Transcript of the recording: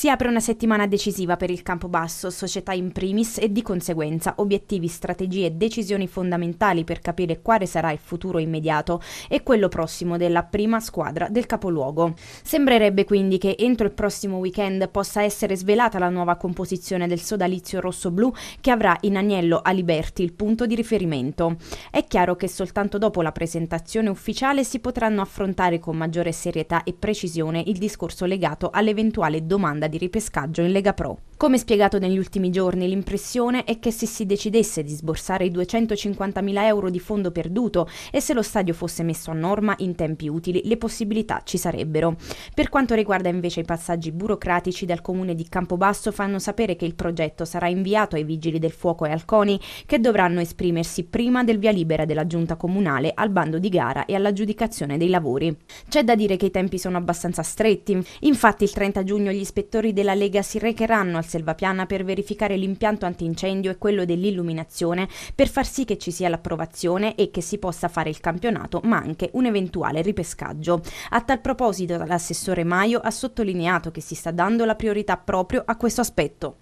Si apre una settimana decisiva per il campo basso, società in primis e di conseguenza obiettivi, strategie e decisioni fondamentali per capire quale sarà il futuro immediato e quello prossimo della prima squadra del capoluogo. Sembrerebbe quindi che entro il prossimo weekend possa essere svelata la nuova composizione del sodalizio rosso-blu che avrà in agnello Aliberti il punto di riferimento. È chiaro che soltanto dopo la presentazione ufficiale si potranno affrontare con maggiore serietà e precisione il discorso legato all'eventuale domanda di ripescaggio in Lega Pro. Come spiegato negli ultimi giorni, l'impressione è che se si decidesse di sborsare i 250.000 euro di fondo perduto e se lo stadio fosse messo a norma in tempi utili, le possibilità ci sarebbero. Per quanto riguarda invece i passaggi burocratici dal comune di Campobasso, fanno sapere che il progetto sarà inviato ai vigili del fuoco e al CONI, che dovranno esprimersi prima del via libera della giunta comunale al bando di gara e all'aggiudicazione dei lavori. C'è da dire che i tempi sono abbastanza stretti, infatti il 30 giugno gli ispettori della Lega si recheranno al Selvapiana per verificare l'impianto antincendio e quello dell'illuminazione per far sì che ci sia l'approvazione e che si possa fare il campionato, ma anche un eventuale ripescaggio. A tal proposito l'assessore Maio ha sottolineato che si sta dando la priorità proprio a questo aspetto.